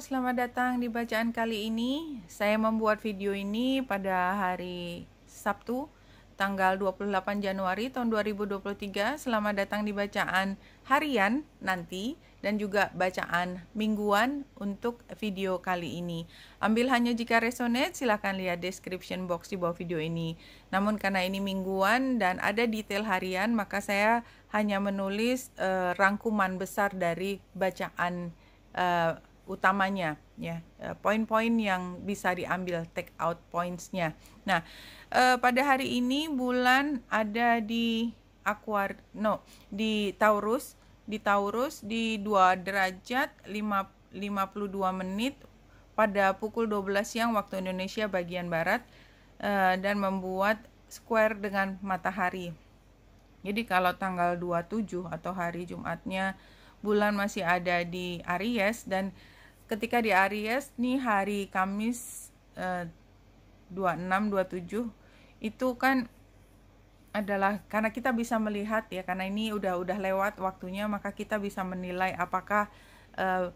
selamat datang di bacaan kali ini. Saya membuat video ini pada hari Sabtu, tanggal 28 Januari tahun 2023. Selamat datang di bacaan harian nanti dan juga bacaan mingguan untuk video kali ini. Ambil hanya jika resonate, silahkan lihat description box di bawah video ini. Namun karena ini mingguan dan ada detail harian, maka saya hanya menulis uh, rangkuman besar dari bacaan uh, utamanya ya eh, poin-poin yang bisa diambil take out pointsnya nah eh, pada hari ini bulan ada di Aquar no di Taurus di Taurus di 2 derajat 5, 52 menit pada pukul 12 siang waktu Indonesia bagian barat eh, dan membuat square dengan matahari jadi kalau tanggal 27 atau hari Jumatnya bulan masih ada di Aries dan ketika di Aries nih hari Kamis eh, 26 27 itu kan adalah karena kita bisa melihat ya karena ini udah udah lewat waktunya maka kita bisa menilai apakah eh,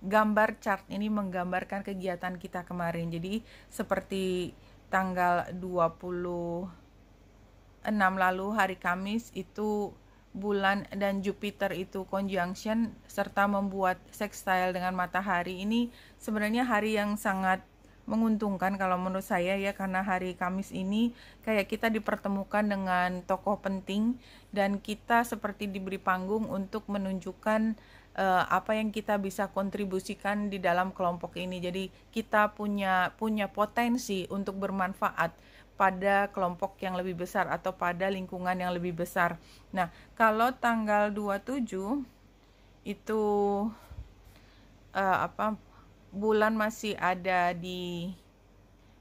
gambar chart ini menggambarkan kegiatan kita kemarin. Jadi seperti tanggal 26 lalu hari Kamis itu bulan dan Jupiter itu conjunction serta membuat sextile dengan matahari ini sebenarnya hari yang sangat menguntungkan kalau menurut saya ya karena hari Kamis ini kayak kita dipertemukan dengan tokoh penting dan kita seperti diberi panggung untuk menunjukkan uh, apa yang kita bisa kontribusikan di dalam kelompok ini. Jadi kita punya punya potensi untuk bermanfaat pada kelompok yang lebih besar atau pada lingkungan yang lebih besar. Nah, kalau tanggal 27 itu uh, apa bulan masih ada di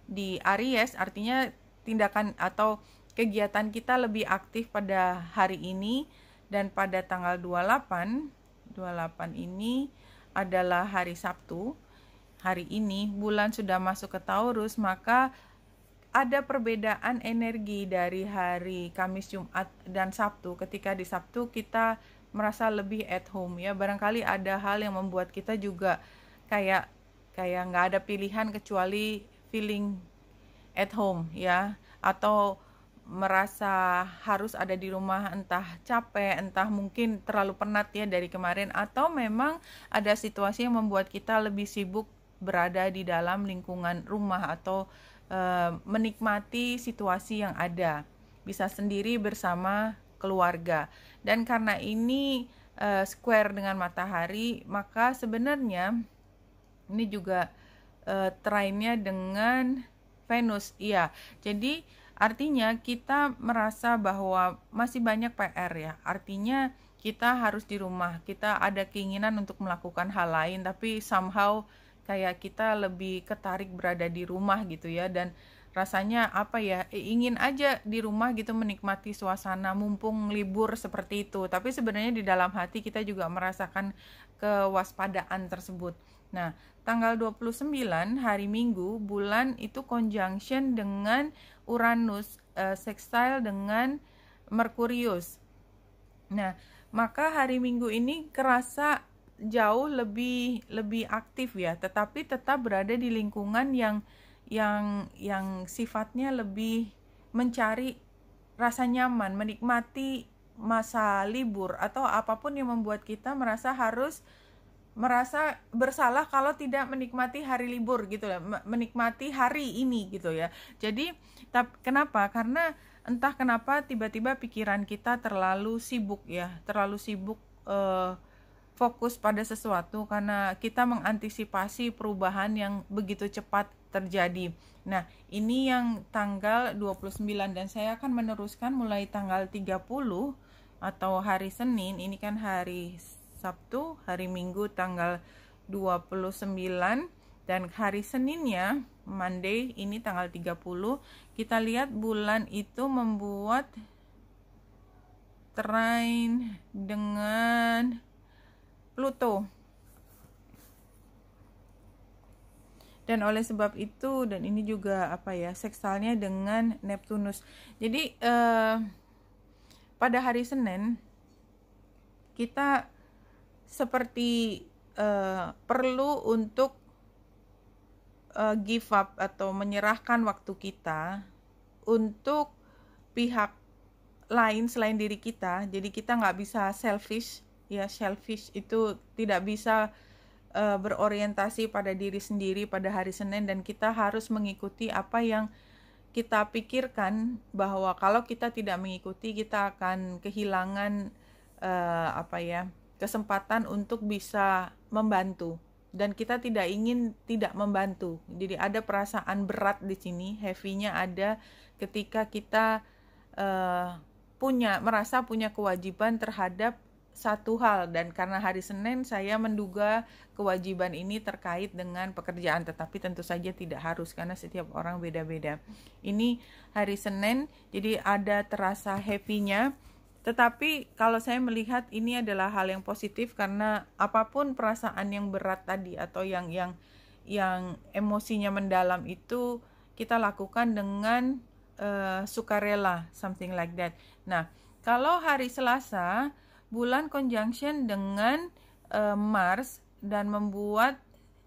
di Aries, artinya tindakan atau kegiatan kita lebih aktif pada hari ini dan pada tanggal 28 28 ini adalah hari Sabtu. Hari ini bulan sudah masuk ke Taurus, maka ada perbedaan energi dari hari Kamis, Jumat, dan Sabtu. Ketika di Sabtu kita merasa lebih at home ya. Barangkali ada hal yang membuat kita juga kayak kayak nggak ada pilihan kecuali feeling at home ya. Atau merasa harus ada di rumah entah capek, entah mungkin terlalu penat ya dari kemarin atau memang ada situasi yang membuat kita lebih sibuk berada di dalam lingkungan rumah atau Eh, menikmati situasi yang ada, bisa sendiri bersama keluarga. Dan karena ini uh, square dengan matahari, maka sebenarnya ini juga uh, trainnya dengan Venus. Iya. Jadi artinya kita merasa bahwa masih banyak PR ya. Artinya kita harus di rumah. Kita ada keinginan untuk melakukan hal lain tapi somehow kayak kita lebih ketarik berada di rumah gitu ya dan rasanya apa ya eh, ingin aja di rumah gitu menikmati suasana mumpung libur seperti itu tapi sebenarnya di dalam hati kita juga merasakan kewaspadaan tersebut nah tanggal 29 hari Minggu bulan itu conjunction dengan Uranus uh, sextile dengan Merkurius nah maka hari Minggu ini kerasa jauh lebih lebih aktif ya tetapi tetap berada di lingkungan yang yang yang sifatnya lebih mencari rasa nyaman menikmati masa libur atau apapun yang membuat kita merasa harus merasa bersalah kalau tidak menikmati hari libur gitu ya menikmati hari ini gitu ya jadi kenapa karena entah kenapa tiba-tiba pikiran kita terlalu sibuk ya terlalu sibuk uh, fokus pada sesuatu karena kita mengantisipasi perubahan yang begitu cepat terjadi. Nah, ini yang tanggal 29 dan saya akan meneruskan mulai tanggal 30 atau hari Senin. Ini kan hari Sabtu, hari Minggu tanggal 29 dan hari Seninnya Monday ini tanggal 30 kita lihat bulan itu membuat train dengan Pluto. Dan oleh sebab itu dan ini juga apa ya seksalnya dengan Neptunus. Jadi eh, pada hari Senin kita seperti eh, perlu untuk eh, give up atau menyerahkan waktu kita untuk pihak lain selain diri kita. Jadi kita nggak bisa selfish ya shellfish itu tidak bisa uh, berorientasi pada diri sendiri pada hari Senin dan kita harus mengikuti apa yang kita pikirkan bahwa kalau kita tidak mengikuti kita akan kehilangan uh, apa ya kesempatan untuk bisa membantu dan kita tidak ingin tidak membantu. Jadi ada perasaan berat di sini, heavy-nya ada ketika kita uh, punya merasa punya kewajiban terhadap satu hal dan karena hari Senin saya menduga kewajiban ini terkait dengan pekerjaan tetapi tentu saja tidak harus karena setiap orang beda-beda. Ini hari Senin jadi ada terasa happy-nya tetapi kalau saya melihat ini adalah hal yang positif karena apapun perasaan yang berat tadi atau yang yang yang emosinya mendalam itu kita lakukan dengan uh, sukarela something like that. Nah, kalau hari Selasa bulan conjunction dengan uh, Mars dan membuat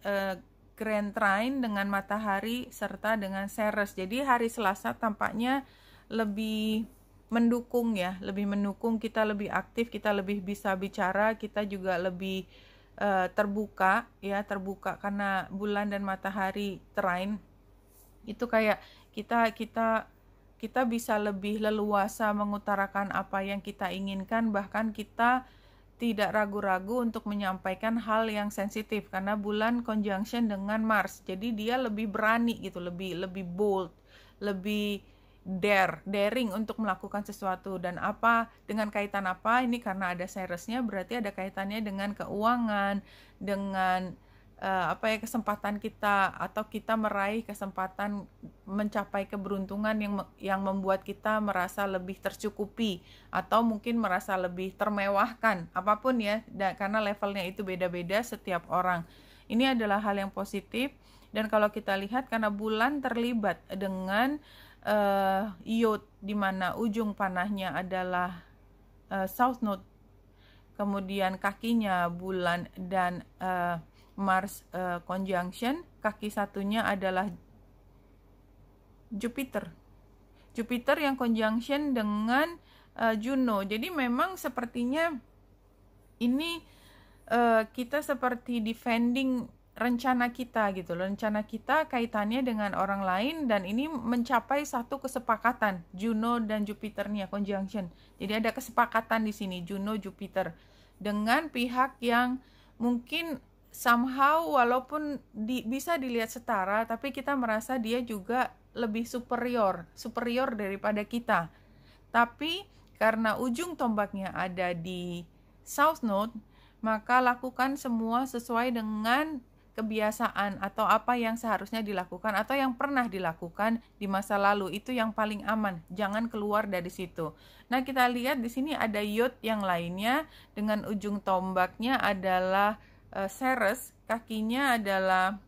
uh, Grand Trine dengan matahari serta dengan Ceres. Jadi hari Selasa tampaknya lebih mendukung ya, lebih mendukung kita lebih aktif, kita lebih bisa bicara, kita juga lebih uh, terbuka ya, terbuka karena bulan dan matahari trine itu kayak kita kita kita bisa lebih leluasa mengutarakan apa yang kita inginkan bahkan kita tidak ragu-ragu untuk menyampaikan hal yang sensitif karena bulan conjunction dengan Mars. Jadi dia lebih berani gitu, lebih lebih bold, lebih dare, daring untuk melakukan sesuatu dan apa dengan kaitan apa? Ini karena ada seresnya berarti ada kaitannya dengan keuangan, dengan uh, apa ya kesempatan kita atau kita meraih kesempatan mencapai keberuntungan yang yang membuat kita merasa lebih tercukupi atau mungkin merasa lebih termewahkan apapun ya da, karena levelnya itu beda-beda setiap orang. Ini adalah hal yang positif dan kalau kita lihat karena bulan terlibat dengan uh, iot di mana ujung panahnya adalah uh, south node kemudian kakinya bulan dan uh, Mars uh, conjunction, kaki satunya adalah Jupiter. Jupiter yang conjunction dengan uh, Juno. Jadi memang sepertinya ini uh, kita seperti defending rencana kita gitu. Rencana kita kaitannya dengan orang lain dan ini mencapai satu kesepakatan Juno dan Jupiternya conjunction. Jadi ada kesepakatan di sini Juno Jupiter dengan pihak yang mungkin somehow walaupun di, bisa dilihat setara tapi kita merasa dia juga lebih superior superior daripada kita tapi karena ujung tombaknya ada di South Node maka lakukan semua sesuai dengan kebiasaan atau apa yang seharusnya dilakukan atau yang pernah dilakukan di masa lalu itu yang paling aman jangan keluar dari situ nah kita lihat di sini ada yod yang lainnya dengan ujung tombaknya adalah uh, Ceres, kakinya adalah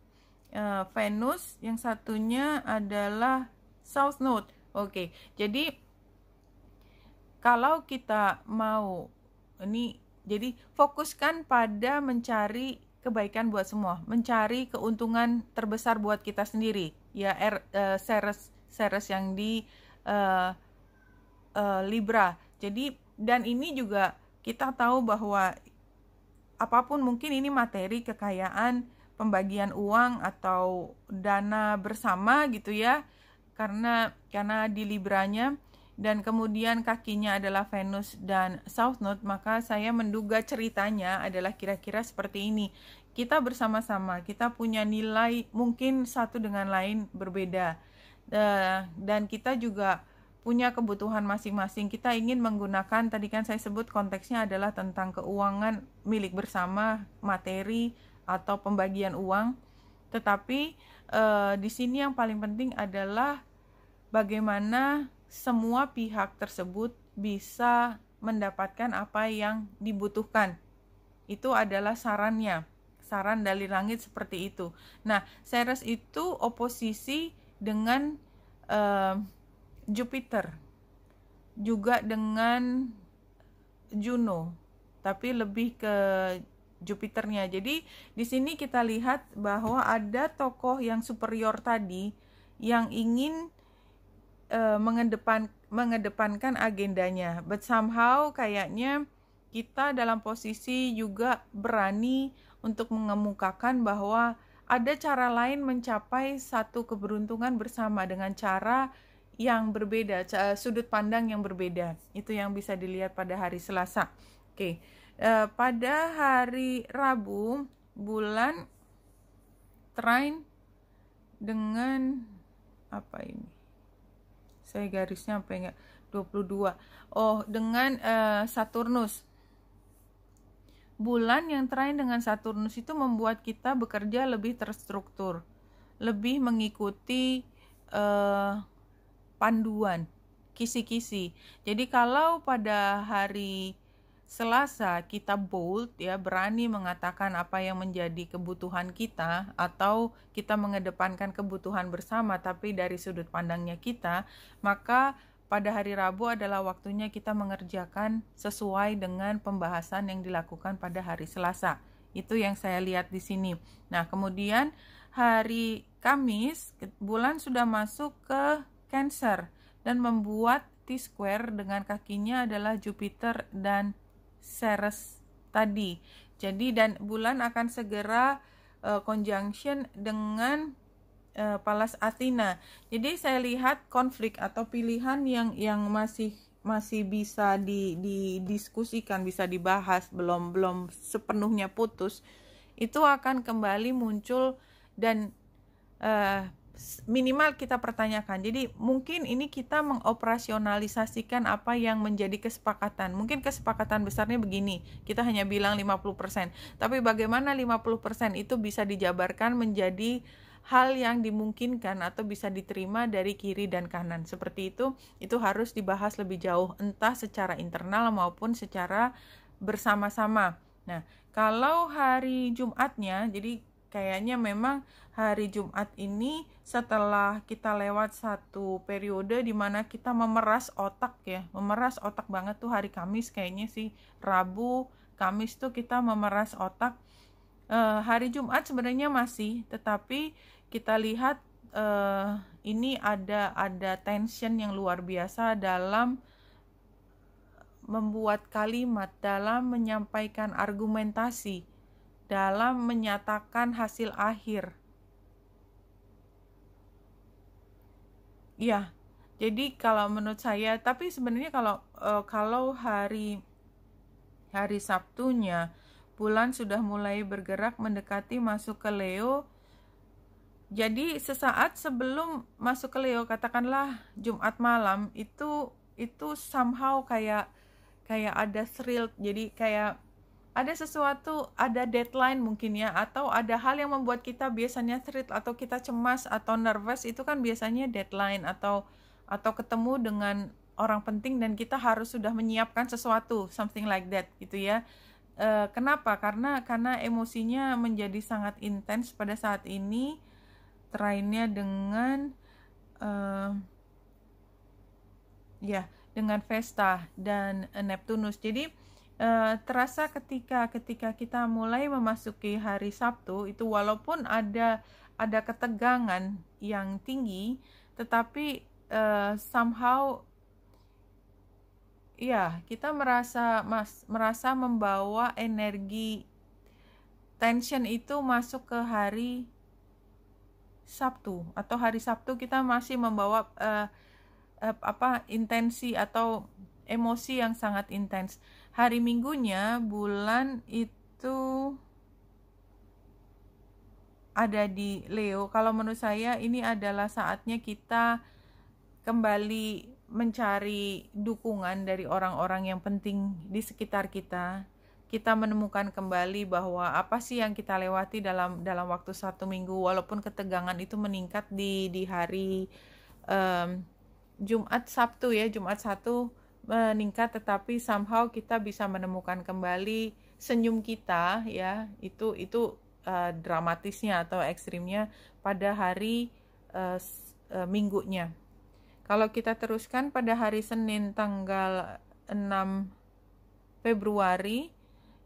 uh, Venus, yang satunya adalah South Node. Oke, jadi kalau kita mau ini jadi fokuskan pada mencari kebaikan buat semua, mencari keuntungan terbesar buat kita sendiri. Ya er, uh, Ceres Ceres yang di uh, uh, Libra. Jadi dan ini juga kita tahu bahwa apapun mungkin ini materi kekayaan pembagian uang atau dana bersama gitu ya karena karena di libranya dan kemudian kakinya adalah Venus dan South Node maka saya menduga ceritanya adalah kira-kira seperti ini kita bersama-sama kita punya nilai mungkin satu dengan lain berbeda eh, dan kita juga punya kebutuhan masing-masing. Kita ingin menggunakan tadi kan saya sebut konteksnya adalah tentang keuangan milik bersama, materi atau pembagian uang. Tetapi eh, di sini yang paling penting adalah bagaimana semua pihak tersebut bisa mendapatkan apa yang dibutuhkan. Itu adalah sarannya. Saran dari langit seperti itu. Nah, Ceres itu oposisi dengan eh, Jupiter juga dengan Juno tapi lebih ke Jupiternya jadi di sini kita lihat bahwa ada tokoh yang superior tadi yang ingin uh, mengedepan mengedepankan agendanya but somehow kayaknya kita dalam posisi juga berani untuk mengemukakan bahwa ada cara lain mencapai satu keberuntungan bersama dengan cara yang berbeda, eh, sudut pandang yang berbeda. Itu yang bisa dilihat pada hari Selasa. Oke, uh, pada hari Rabu bulan train dengan apa ini? Saya garisnya apa enggak? Ya? 22. Oh, dengan uh, Saturnus. Bulan yang terakhir dengan Saturnus itu membuat kita bekerja lebih terstruktur, lebih mengikuti uh, panduan, kisi-kisi. Jadi kalau pada hari Selasa kita bold ya berani mengatakan apa yang menjadi kebutuhan kita atau kita mengedepankan kebutuhan bersama tapi dari sudut pandangnya kita maka pada hari Rabu adalah waktunya kita mengerjakan sesuai dengan pembahasan yang dilakukan pada hari Selasa. Itu yang saya lihat di sini. Nah, kemudian hari Kamis bulan sudah masuk ke Cancer dan membuat T-square dengan kakinya adalah Jupiter dan Ceres tadi. Jadi dan bulan akan segera uh, conjunction dengan uh, Palas Athena. Jadi saya lihat konflik atau pilihan yang yang masih masih bisa didiskusikan, bisa dibahas, belum belum sepenuhnya putus, itu akan kembali muncul dan uh, minimal kita pertanyakan. Jadi mungkin ini kita mengoperasionalisasikan apa yang menjadi kesepakatan. Mungkin kesepakatan besarnya begini, kita hanya bilang 50%. Tapi bagaimana 50% itu bisa dijabarkan menjadi hal yang dimungkinkan atau bisa diterima dari kiri dan kanan. Seperti itu, itu harus dibahas lebih jauh entah secara internal maupun secara bersama-sama. Nah, kalau hari Jumatnya, jadi kayaknya memang hari Jumat ini setelah kita lewat satu periode di mana kita memeras otak ya, memeras otak banget tuh hari Kamis kayaknya sih Rabu, Kamis tuh kita memeras otak. E, hari Jumat sebenarnya masih, tetapi kita lihat e, ini ada ada tension yang luar biasa dalam membuat kalimat dalam menyampaikan argumentasi dalam menyatakan hasil akhir. Ya, jadi kalau menurut saya, tapi sebenarnya kalau uh, kalau hari hari Sabtunya bulan sudah mulai bergerak mendekati masuk ke Leo. Jadi sesaat sebelum masuk ke Leo, katakanlah Jumat malam itu itu somehow kayak kayak ada thrill. Jadi kayak ada sesuatu, ada deadline mungkin ya, atau ada hal yang membuat kita biasanya threat atau kita cemas atau nervous itu kan biasanya deadline atau atau ketemu dengan orang penting dan kita harus sudah menyiapkan sesuatu, something like that gitu ya. E, kenapa? Karena karena emosinya menjadi sangat intens pada saat ini. Terainnya dengan e, ya dengan Vesta dan eh, Neptunus. Jadi Eh, terasa ketika ketika kita mulai memasuki hari Sabtu itu walaupun ada ada ketegangan yang tinggi tetapi uh, somehow ya kita merasa mas merasa membawa energi tension itu masuk ke hari Sabtu atau hari Sabtu kita masih membawa uh, apa intensi atau emosi yang sangat intens hari minggunya bulan itu ada di Leo. Kalau menurut saya ini adalah saatnya kita kembali mencari dukungan dari orang-orang yang penting di sekitar kita. Kita menemukan kembali bahwa apa sih yang kita lewati dalam dalam waktu satu minggu, walaupun ketegangan itu meningkat di di hari um, Jumat Sabtu ya Jumat satu meningkat tetapi somehow kita bisa menemukan kembali senyum kita ya itu itu uh, dramatisnya atau ekstrimnya pada hari uh, uh, minggunya kalau kita teruskan pada hari Senin tanggal 6 Februari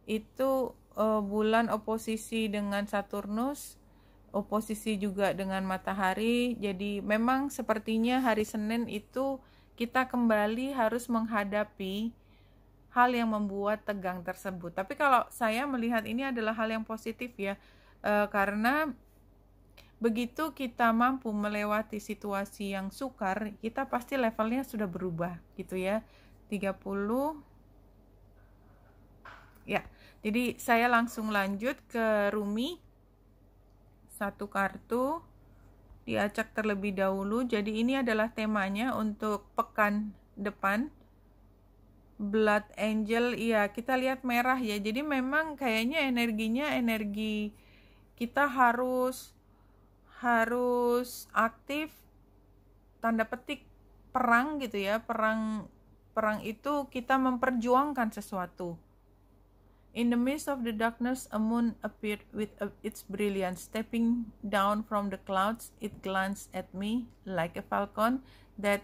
itu uh, bulan oposisi dengan Saturnus oposisi juga dengan matahari jadi memang sepertinya hari Senin itu kita kembali harus menghadapi hal yang membuat tegang tersebut. Tapi kalau saya melihat ini adalah hal yang positif ya, e, karena begitu kita mampu melewati situasi yang sukar, kita pasti levelnya sudah berubah gitu ya. 30 ya. Jadi saya langsung lanjut ke Rumi satu kartu diacak terlebih dahulu. Jadi ini adalah temanya untuk pekan depan. Blood Angel, ya kita lihat merah ya. Jadi memang kayaknya energinya energi kita harus harus aktif tanda petik perang gitu ya. Perang perang itu kita memperjuangkan sesuatu In the midst of the darkness, a moon appeared with uh, its brilliance. Stepping down from the clouds, it glanced at me like a falcon that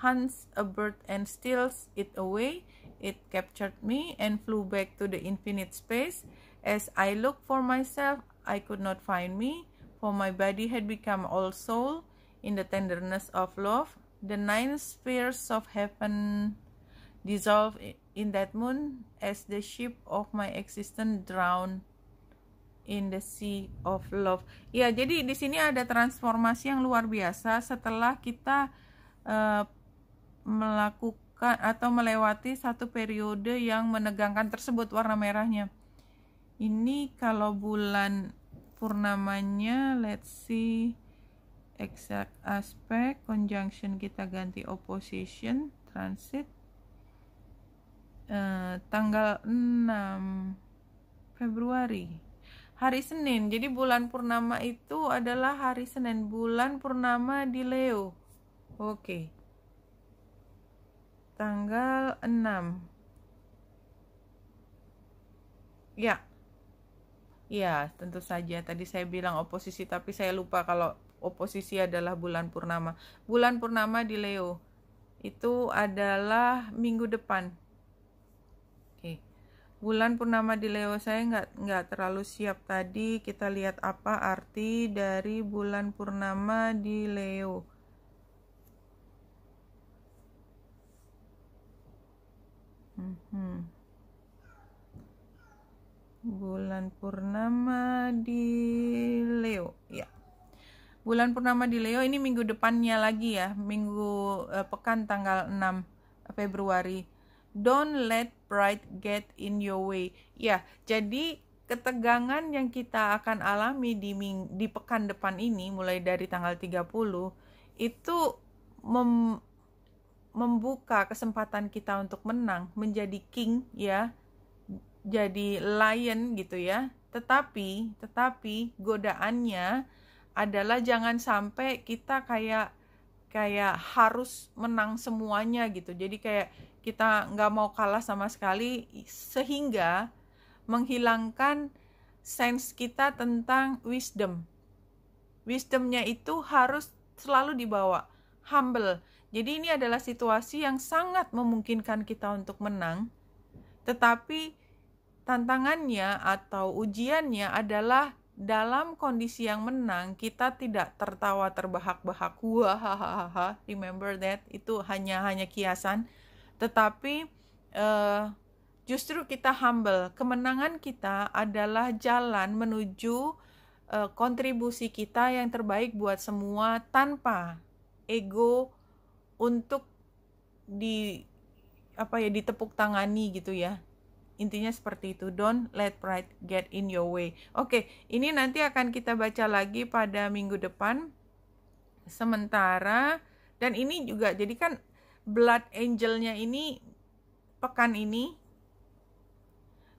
hunts a bird and steals it away. It captured me and flew back to the infinite space. As I looked for myself, I could not find me, for my body had become all soul in the tenderness of love. The nine spheres of heaven dissolved in that moon as the ship of my existence drown in the sea of love. Ya, jadi di sini ada transformasi yang luar biasa setelah kita uh, melakukan atau melewati satu periode yang menegangkan tersebut warna merahnya. Ini kalau bulan purnamanya, let's see exact aspect, conjunction kita ganti opposition, transit Eh, tanggal 6 Februari hari Senin jadi bulan purnama itu adalah hari Senin bulan purnama di Leo oke tanggal 6 ya ya tentu saja tadi saya bilang oposisi tapi saya lupa kalau oposisi adalah bulan purnama bulan purnama di Leo itu adalah minggu depan bulan purnama di Leo saya nggak nggak terlalu siap tadi kita lihat apa arti dari bulan purnama di Leo hmm. bulan purnama di Leo ya bulan purnama di Leo ini minggu depannya lagi ya minggu eh, pekan tanggal 6 Februari Don't let pride get in your way. Ya, jadi ketegangan yang kita akan alami di ming di pekan depan ini mulai dari tanggal 30 itu mem membuka kesempatan kita untuk menang, menjadi king ya. Jadi lion gitu ya. Tetapi, tetapi godaannya adalah jangan sampai kita kayak kayak harus menang semuanya gitu. Jadi kayak kita nggak mau kalah sama sekali sehingga menghilangkan sense kita tentang wisdom. Wisdomnya itu harus selalu dibawa, humble. Jadi ini adalah situasi yang sangat memungkinkan kita untuk menang, tetapi tantangannya atau ujiannya adalah dalam kondisi yang menang kita tidak tertawa terbahak-bahak wah remember that itu hanya hanya kiasan tetapi uh, justru kita humble. Kemenangan kita adalah jalan menuju uh, kontribusi kita yang terbaik buat semua tanpa ego untuk di apa ya ditepuk tangani gitu ya. Intinya seperti itu. Don't let pride get in your way. Oke, okay, ini nanti akan kita baca lagi pada minggu depan. Sementara dan ini juga jadi kan blood angelnya ini pekan ini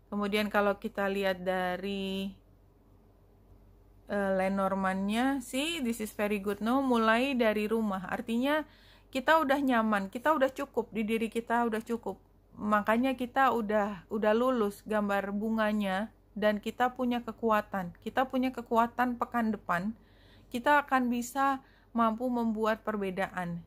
kemudian kalau kita lihat dari uh, Lenormandnya sih this is very good no mulai dari rumah artinya kita udah nyaman kita udah cukup di diri kita udah cukup makanya kita udah udah lulus gambar bunganya dan kita punya kekuatan kita punya kekuatan pekan depan kita akan bisa mampu membuat perbedaan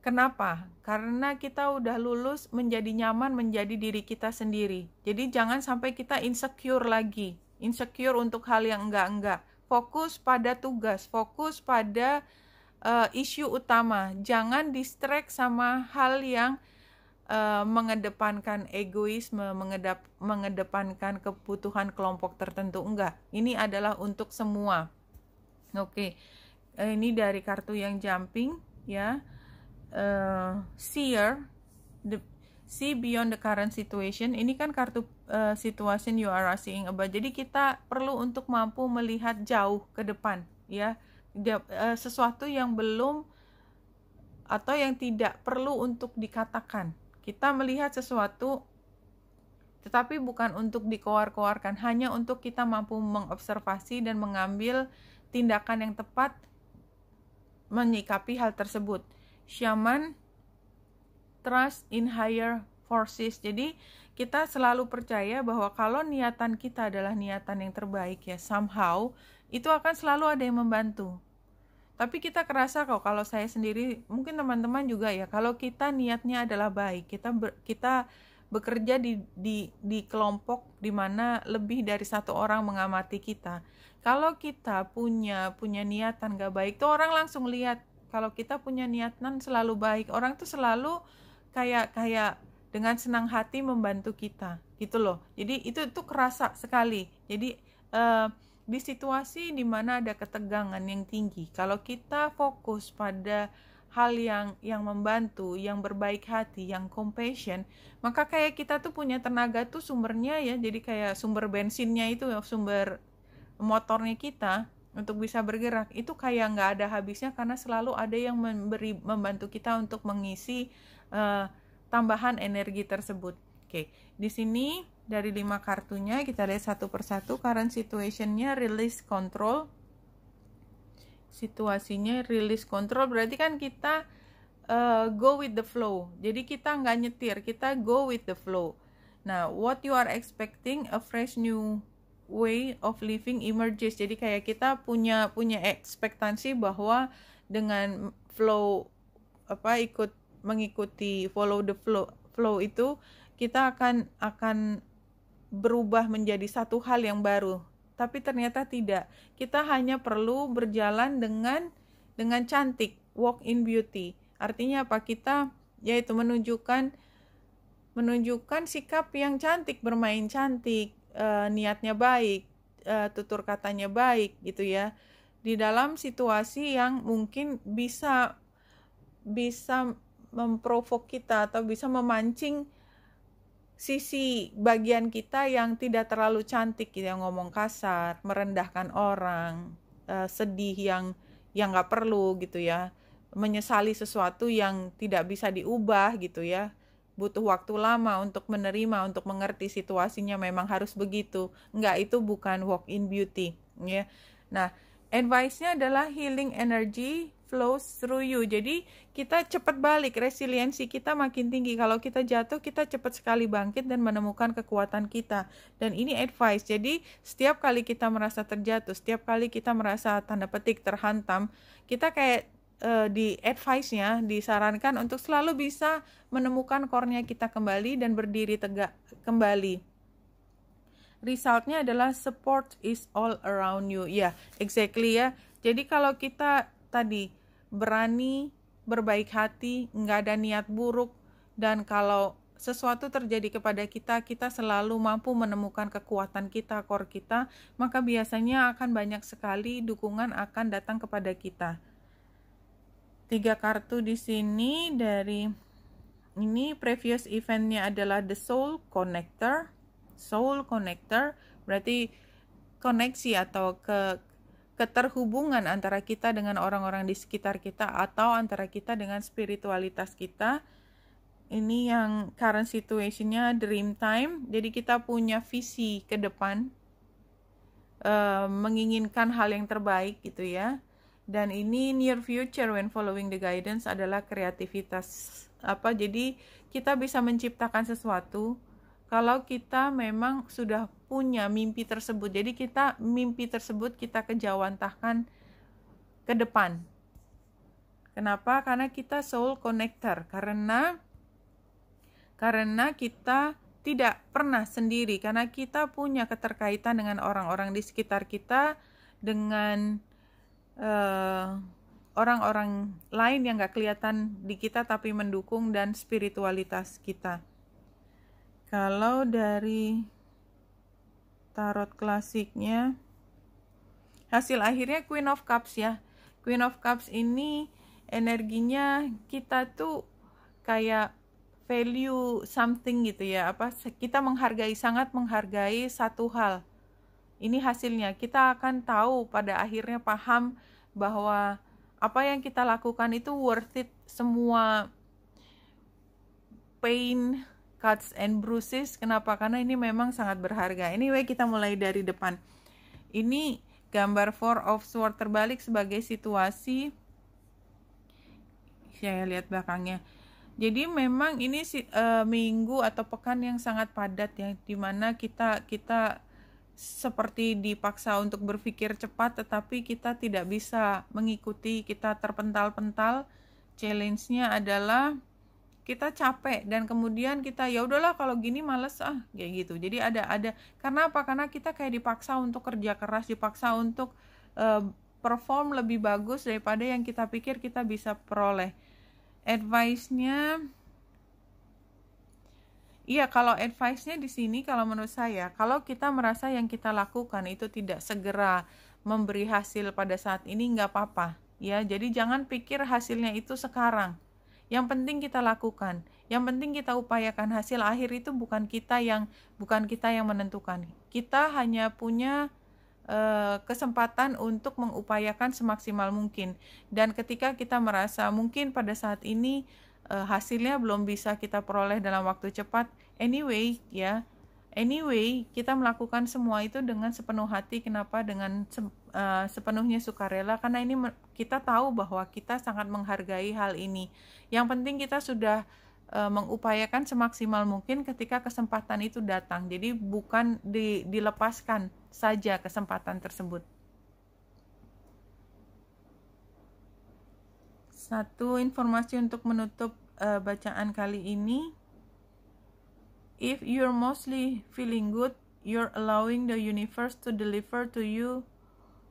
Kenapa? Karena kita udah lulus menjadi nyaman menjadi diri kita sendiri. Jadi jangan sampai kita insecure lagi. Insecure untuk hal yang enggak-enggak. Fokus pada tugas, fokus pada uh, isu utama. Jangan distract sama hal yang uh, mengedepankan egoisme, mengedep mengedepankan kebutuhan kelompok tertentu. Enggak. Ini adalah untuk semua. Oke. Okay. Eh, ini dari kartu yang jumping ya uh, seer the see beyond the current situation ini kan kartu uh, situation you are seeing about jadi kita perlu untuk mampu melihat jauh ke depan ya uh, sesuatu yang belum atau yang tidak perlu untuk dikatakan kita melihat sesuatu tetapi bukan untuk dikoar-koarkan hanya untuk kita mampu mengobservasi dan mengambil tindakan yang tepat menyikapi hal tersebut Shaman Trust in Higher Forces. Jadi kita selalu percaya bahwa kalau niatan kita adalah niatan yang terbaik ya somehow itu akan selalu ada yang membantu. Tapi kita kerasa kok kalau saya sendiri mungkin teman-teman juga ya kalau kita niatnya adalah baik kita ber, kita bekerja di, di, di kelompok di mana lebih dari satu orang mengamati kita. Kalau kita punya punya niatan gak baik, tuh orang langsung lihat kalau kita punya niatan selalu baik orang tuh selalu kayak kayak dengan senang hati membantu kita gitu loh jadi itu tuh kerasa sekali jadi uh, di situasi dimana ada ketegangan yang tinggi kalau kita fokus pada hal yang yang membantu, yang berbaik hati, yang compassion, maka kayak kita tuh punya tenaga tuh sumbernya ya, jadi kayak sumber bensinnya itu sumber motornya kita untuk bisa bergerak itu kayak nggak ada habisnya karena selalu ada yang memberi membantu kita untuk mengisi uh, tambahan energi tersebut. Oke, di sini dari lima kartunya kita lihat satu persatu current situationnya release control situasinya release control berarti kan kita uh, go with the flow jadi kita nggak nyetir kita go with the flow nah what you are expecting a fresh new way of living emerges. Jadi kayak kita punya punya ekspektasi bahwa dengan flow apa ikut mengikuti follow the flow flow itu kita akan akan berubah menjadi satu hal yang baru. Tapi ternyata tidak. Kita hanya perlu berjalan dengan dengan cantik, walk in beauty. Artinya apa? Kita yaitu menunjukkan menunjukkan sikap yang cantik, bermain cantik, uh, niatnya baik, uh, tutur katanya baik gitu ya. Di dalam situasi yang mungkin bisa bisa memprovok kita atau bisa memancing sisi bagian kita yang tidak terlalu cantik yang ngomong kasar, merendahkan orang, uh, sedih yang yang nggak perlu gitu ya, menyesali sesuatu yang tidak bisa diubah gitu ya, butuh waktu lama untuk menerima, untuk mengerti situasinya memang harus begitu. Enggak, itu bukan walk in beauty, ya. Nah, advice-nya adalah healing energy flows through you. Jadi, kita cepat balik, resiliensi kita makin tinggi. Kalau kita jatuh, kita cepat sekali bangkit dan menemukan kekuatan kita. Dan ini advice. Jadi, setiap kali kita merasa terjatuh, setiap kali kita merasa tanda petik terhantam, kita kayak uh, di advice-nya disarankan untuk selalu bisa menemukan core kita kembali dan berdiri tegak kembali. Resultnya adalah support is all around you. Ya, yeah, exactly ya. Jadi kalau kita tadi berani, berbaik hati, nggak ada niat buruk, dan kalau sesuatu terjadi kepada kita, kita selalu mampu menemukan kekuatan kita, core kita, maka biasanya akan banyak sekali dukungan akan datang kepada kita tiga kartu di sini dari ini previous eventnya adalah the soul connector soul connector berarti koneksi atau ke keterhubungan antara kita dengan orang-orang di sekitar kita atau antara kita dengan spiritualitas kita ini yang current situationnya dream time jadi kita punya visi ke depan uh, menginginkan hal yang terbaik gitu ya dan ini near future when following the guidance adalah kreativitas apa jadi kita bisa menciptakan sesuatu kalau kita memang sudah punya mimpi tersebut jadi kita mimpi tersebut kita kejawantahkan ke depan kenapa karena kita soul connector karena karena kita tidak pernah sendiri karena kita punya keterkaitan dengan orang-orang di sekitar kita dengan Eh, orang-orang uh, lain yang gak kelihatan di kita tapi mendukung dan spiritualitas kita. Kalau dari tarot klasiknya, hasil akhirnya Queen of Cups ya. Queen of Cups ini energinya kita tuh kayak value something gitu ya apa kita menghargai sangat menghargai satu hal ini hasilnya, kita akan tahu pada akhirnya paham bahwa apa yang kita lakukan itu worth it semua pain, cuts and bruises. Kenapa? Karena ini memang sangat berharga. Anyway, kita mulai dari depan. Ini gambar four of sword terbalik sebagai situasi saya lihat belakangnya. Jadi memang ini uh, minggu atau pekan yang sangat padat yang dimana kita kita seperti dipaksa untuk berpikir cepat tetapi kita tidak bisa mengikuti kita terpental-pental challenge-nya adalah kita capek dan kemudian kita ya udahlah kalau gini males ah kayak gitu jadi ada ada karena apa karena kita kayak dipaksa untuk kerja keras dipaksa untuk uh, perform lebih bagus daripada yang kita pikir kita bisa peroleh advice-nya Iya, kalau advice-nya di sini kalau menurut saya, kalau kita merasa yang kita lakukan itu tidak segera memberi hasil pada saat ini nggak apa-apa. Ya, jadi jangan pikir hasilnya itu sekarang. Yang penting kita lakukan. Yang penting kita upayakan hasil akhir itu bukan kita yang bukan kita yang menentukan. Kita hanya punya eh, kesempatan untuk mengupayakan semaksimal mungkin. Dan ketika kita merasa mungkin pada saat ini uh, hasilnya belum bisa kita peroleh dalam waktu cepat anyway ya anyway kita melakukan semua itu dengan sepenuh hati kenapa dengan se uh, eh, sepenuhnya sukarela karena ini kita tahu bahwa kita sangat menghargai hal ini yang penting kita sudah eh, mengupayakan semaksimal mungkin ketika kesempatan itu datang jadi bukan di, dilepaskan saja kesempatan tersebut satu informasi untuk menutup uh, bacaan kali ini If you're mostly feeling good, you're allowing the universe to deliver to you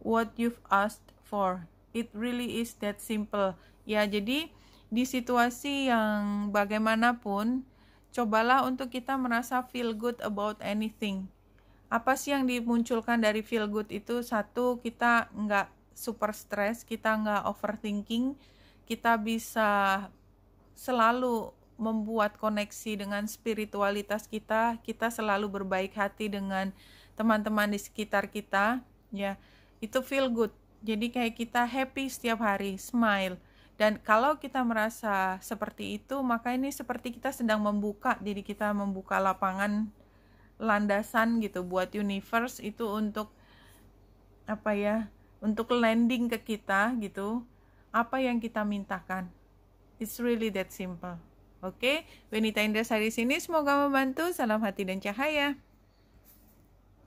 what you've asked for. It really is that simple. Ya, jadi di situasi yang bagaimanapun, cobalah untuk kita merasa feel good about anything. Apa sih yang dimunculkan dari feel good itu? Satu, kita nggak super stress, kita nggak overthinking, kita bisa selalu membuat koneksi dengan spiritualitas kita, kita selalu berbaik hati dengan teman-teman di sekitar kita, ya. Itu feel good. Jadi kayak kita happy setiap hari, smile. Dan kalau kita merasa seperti itu, maka ini seperti kita sedang membuka diri kita, membuka lapangan landasan gitu buat universe itu untuk apa ya? Untuk landing ke kita gitu, apa yang kita mintakan It's really that simple. Oke, okay? Benita Indra Sari sini semoga membantu. Salam hati dan cahaya.